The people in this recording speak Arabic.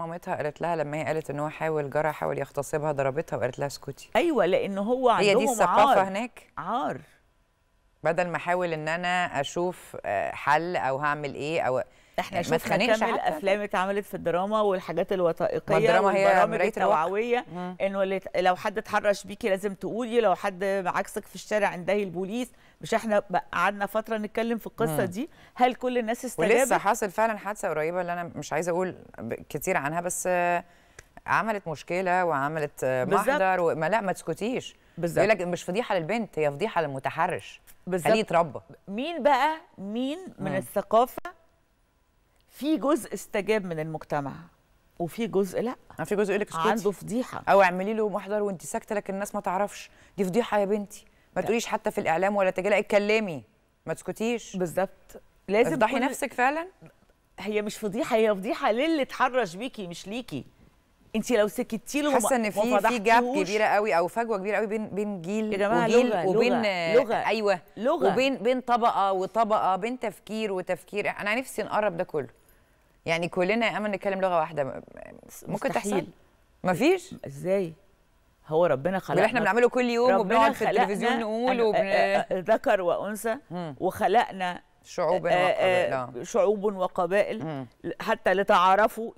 مامتها قالت لها لما هي قالت ان هو حاول جرى حاول يغتصبها ضربتها وقالت لها اسكتي ايوه لان هو عندهم عار هي دي الثقافه عار. هناك عار بدل ما احاول ان انا اشوف آه، حل او هعمل ايه او احنا آه، شفنا كم الافلام اتعملت في الدراما والحاجات الوثائقيه الدراما هي مرايه التوعويه انه لو حد اتحرش بيكي لازم تقولي لو حد عكسك في الشارع اندهي البوليس مش احنا قعدنا فتره نتكلم في القصه مم. دي هل كل الناس استجابت ولسه حاصل فعلا حادثه قريبه اللي انا مش عايزه اقول كتير عنها بس آه، عملت مشكله وعملت محضر وما لا ما تسكتيش بالظبط يقول لك مش فضيحه للبنت هي فضيحه للمتحرش بالظبط خليه يتربى مين بقى مين من مم. الثقافه في جزء استجاب من المجتمع وفي جزء لا آه، في جزء يقول لك عنده فضيحه او اعملي له محضر وانت ساكته لكن الناس ما تعرفش دي فضيحه يا بنتي ما تقوليش حتى في الاعلام ولا تجي لا اتكلمي ما تسكتيش بالظبط لازم تفضحي نفسك فعلا هي مش فضيحه هي فضيحه للي اتحرش بيكي مش ليكي انت لو سكتي له حاسه ان في في جاب كبيره قوي او فجوه كبيره قوي بين بين جيل يا جماعه وجيل لغة وبين لغة لغة ايوه لغة وبين بين طبقه وطبقه بين تفكير وتفكير انا نفسي نقرب ده كله يعني كلنا يا اما نتكلم لغه واحده ممكن مستحيل. تحصل مفيش ازاي هو ربنا خلقنا احنا بنعمله كل يوم وبنقعد في التلفزيون نقول ذكر وانثى وخلقنا شعوب وقبائل شعوب وقبائل حتى لتعارفوا